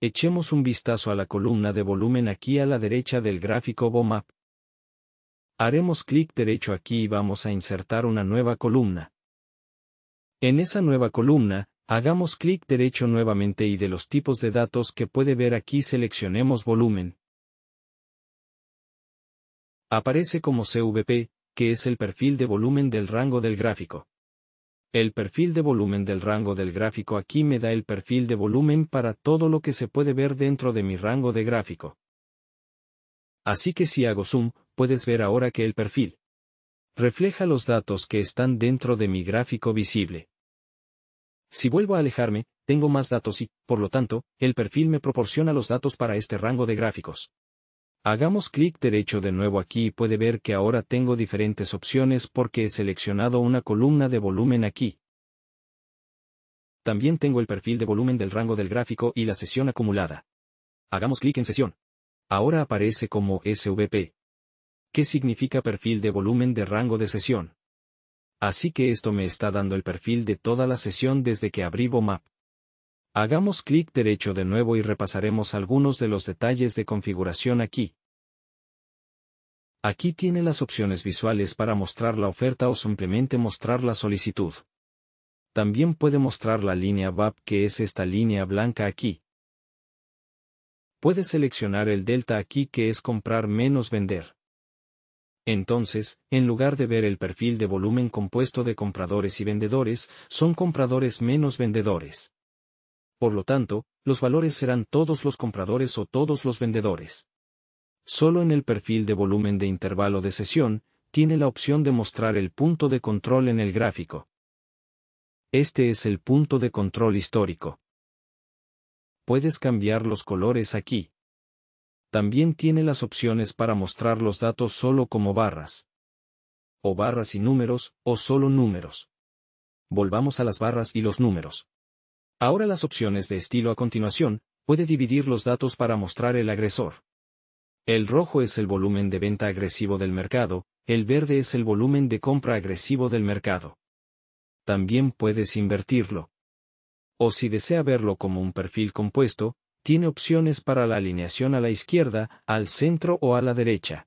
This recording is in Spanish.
Echemos un vistazo a la columna de volumen aquí a la derecha del gráfico BOMAP. Haremos clic derecho aquí y vamos a insertar una nueva columna. En esa nueva columna, hagamos clic derecho nuevamente y de los tipos de datos que puede ver aquí seleccionemos volumen. Aparece como CVP, que es el perfil de volumen del rango del gráfico. El perfil de volumen del rango del gráfico aquí me da el perfil de volumen para todo lo que se puede ver dentro de mi rango de gráfico. Así que si hago zoom, puedes ver ahora que el perfil refleja los datos que están dentro de mi gráfico visible. Si vuelvo a alejarme, tengo más datos y, por lo tanto, el perfil me proporciona los datos para este rango de gráficos. Hagamos clic derecho de nuevo aquí y puede ver que ahora tengo diferentes opciones porque he seleccionado una columna de volumen aquí. También tengo el perfil de volumen del rango del gráfico y la sesión acumulada. Hagamos clic en sesión. Ahora aparece como SVP. ¿Qué significa perfil de volumen de rango de sesión? Así que esto me está dando el perfil de toda la sesión desde que abrí Map. Hagamos clic derecho de nuevo y repasaremos algunos de los detalles de configuración aquí. Aquí tiene las opciones visuales para mostrar la oferta o simplemente mostrar la solicitud. También puede mostrar la línea VAP que es esta línea blanca aquí. Puede seleccionar el delta aquí que es comprar menos vender. Entonces, en lugar de ver el perfil de volumen compuesto de compradores y vendedores, son compradores menos vendedores. Por lo tanto, los valores serán todos los compradores o todos los vendedores. Solo en el perfil de volumen de intervalo de sesión, tiene la opción de mostrar el punto de control en el gráfico. Este es el punto de control histórico. Puedes cambiar los colores aquí. También tiene las opciones para mostrar los datos solo como barras. O barras y números, o solo números. Volvamos a las barras y los números. Ahora las opciones de estilo a continuación, puede dividir los datos para mostrar el agresor. El rojo es el volumen de venta agresivo del mercado, el verde es el volumen de compra agresivo del mercado. También puedes invertirlo. O si desea verlo como un perfil compuesto, tiene opciones para la alineación a la izquierda, al centro o a la derecha.